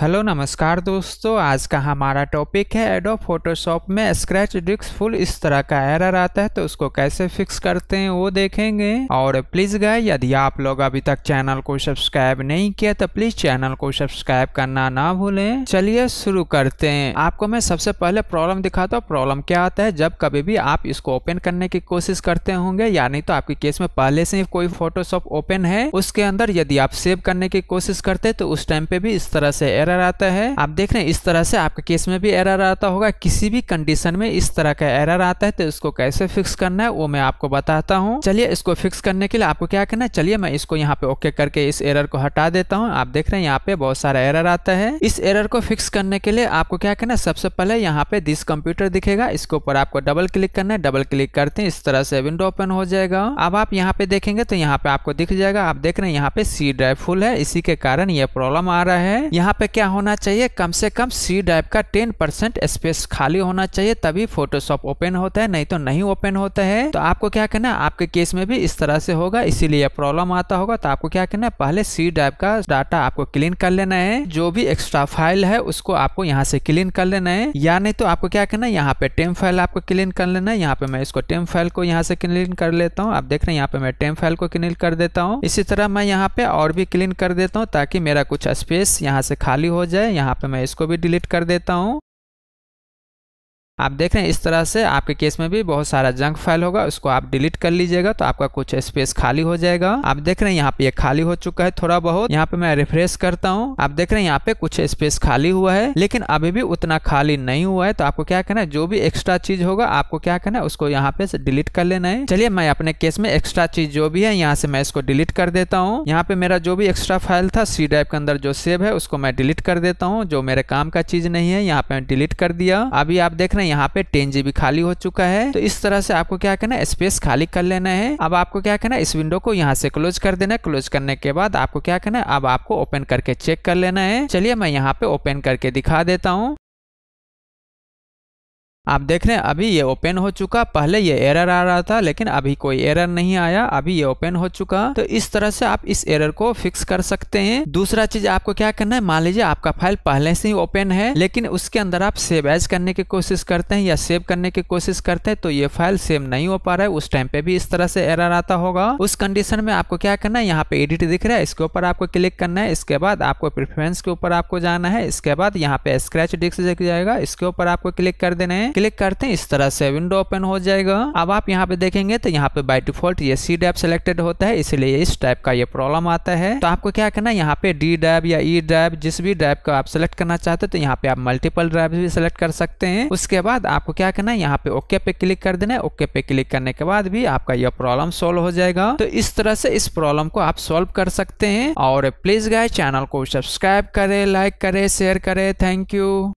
hello नमस्कार दोस्तों आज का हमारा टॉपिक है एडो फोटोशॉप में स्क्रैच डिस्क फुल इस तरह का एरर आता है तो उसको कैसे फिक्स करते हैं वो देखेंगे और प्लीज़ गए यदि आप लोग अभी तक चैनल को सब्सक्राइब नहीं किया तो प्लीज़ चैनल को सब्सक्राइब करना ना भूलें चलिए शुरू करते हैं आपको मैं सबसे पहले प्रॉब्लम दिखाता हूँ प्रॉब्लम क्या आता है जब कभी भी आप इसको ओपन करने की कोशिश करते होंगे या नहीं तो आपके केस में पहले से कोई फोटोशॉप ओपन है उसके अंदर यदि आप सेव करने की कोशिश करते तो उस टाइम पे भी इस तरह से एरर आता है आप देख रहे हैं इस तरह से आपके केस में भी एरर आता होगा किसी भी कंडीशन में इस तरह का एरर आता है तो इसको कैसे फिक्स करना है वो मैं आपको बताता हूँ चलिए इसको फिक्स करने के लिए आपको क्या करना है चलिए मैं इसको यहाँ पे ओके करके इस एरर को हटा देता हूँ आप देख रहे हैं यहाँ पे बहुत सारा एरर आता है इस एरर को फिक्स करने के लिए आपको क्या करना है सबसे पहले यहाँ पे दिस कंप्यूटर दिखेगा इसके ऊपर आपको डबल क्लिक करना है डबल क्लिक करते हैं इस तरह से विंडो ओपन हो जाएगा अब आप यहाँ पे देखेंगे तो यहाँ पे आपको दिख जाएगा आप देख रहे हैं यहाँ पे सी ड्राइव फुल है इसी के कारण ये प्रॉब्लम आ रहा है यहाँ पे क्या होना चाहिए कम से कम सी ड्राइव का 10 परसेंट स्पेस खाली होना चाहिए तभी फोटोशॉप ओपन होता है नहीं तो नहीं ओपन होता है तो आपको क्या करना है आपके केस में भी इस तरह से होगा इसीलिए प्रॉब्लम आता होगा तो आपको क्या करना है पहले सी ड्राइव का डाटा आपको क्लीन कर लेना है जो भी एक्स्ट्रा फाइल है उसको आपको यहाँ से क्लीन कर लेना है या नहीं तो आपको क्या करना है यहाँ पे टेम फाइल आपको क्लीन कर लेना है यहाँ पे मैं इसको टेम फाइल को यहाँ से क्लीन कर लेता हूँ आप देख रहे हैं यहाँ पे मैं टेम फाइल को क्लीन कर देता हूँ इसी तरह मैं यहाँ पे और भी क्लीन कर देता हूँ ताकि मेरा कुछ स्पेस यहाँ से खाली खाली हो जाए यहाँ पे मैं इसको भी डिलीट कर देता हूँ आप देख रहे हैं इस तरह से आपके केस में भी बहुत सारा जंक फाइल होगा उसको आप डिलीट कर लीजिएगा तो आपका कुछ स्पेस खाली हो जाएगा आप देख रहे हैं यहाँ पे ये खाली हो चुका है थोड़ा बहुत यहाँ पे मैं रिफ्रेश करता हूँ आप देख रहे हैं यहाँ पे कुछ स्पेस खाली हुआ है लेकिन अभी भी उतना खाली नहीं हुआ है तो आपको क्या करना है जो भी एक्स्ट्रा चीज होगा आपको क्या करना है उसको यहाँ पे डिलीट कर लेना है चलिए मैं अपने केस में एक्स्ट्रा चीज जो भी है यहाँ से मैं इसको डिलीट कर देता हूँ यहाँ पे मेरा जो भी एक्स्ट्रा फाइल था सी ड्राइव के अंदर जो सेव है उसको मैं डिलीट कर देता हूँ जो मेरे काम का चीज नहीं है यहाँ पे डिलीट कर दिया अभी आप देख रहे हैं यहाँ पे टेन जीबी खाली हो चुका है तो इस तरह से आपको क्या करना है स्पेस खाली कर लेना है अब आपको क्या करना है इस विंडो को यहाँ से क्लोज कर देना है क्लोज करने के बाद आपको क्या करना है अब आपको ओपन करके चेक कर लेना है चलिए मैं यहाँ पे ओपन करके दिखा देता हूँ आप देख रहे हैं अभी ये ओपन हो चुका पहले ये एरर आ रहा था लेकिन अभी कोई एरर नहीं आया अभी ये ओपन हो चुका तो इस तरह से आप इस एरर को फिक्स कर सकते हैं दूसरा चीज आपको क्या करना है मान लीजिए आपका फाइल पहले से ही ओपन है लेकिन उसके अंदर आप सेव एज करने की कोशिश करते हैं या सेव करने की कोशिश करते हैं तो ये फाइल सेव नहीं हो पा रहा है उस टाइम पे भी इस तरह से एरर आता होगा उस कंडीशन में आपको क्या करना है यहाँ पे एडिट दिख रहा है इसके ऊपर आपको क्लिक करना है इसके बाद आपको प्रिफरेंस के ऊपर आपको जाना है इसके बाद यहाँ पे स्क्रेच डिस्क जाएगा इसके ऊपर आपको क्लिक कर देना है क्लिक करते हैं इस तरह से विंडो ओपन हो जाएगा अब आप यहाँ पे देखेंगे तो यहाँ पे बाई डिफॉल्ट ये सी डैब सिलेक्टेड होता है इसलिए इस टाइप का ये प्रॉब्लम आता है तो आपको क्या करना है यहाँ पे डी ड्राइव या ई e ड्राइव जिस भी ड्राइव को आप सिलेक्ट करना चाहते हैं तो यहाँ पे आप मल्टीपल ड्राइव भी सिलेक्ट कर सकते हैं उसके बाद आपको क्या करना है यहाँ पे ओके पे क्लिक कर देना है ओके पे क्लिक करने के बाद भी आपका यह प्रॉब्लम सोल्व हो जाएगा तो इस तरह से इस प्रॉब्लम को आप सोल्व कर सकते हैं और प्लीज गाय चैनल को सब्सक्राइब करे लाइक करे शेयर करे थैंक यू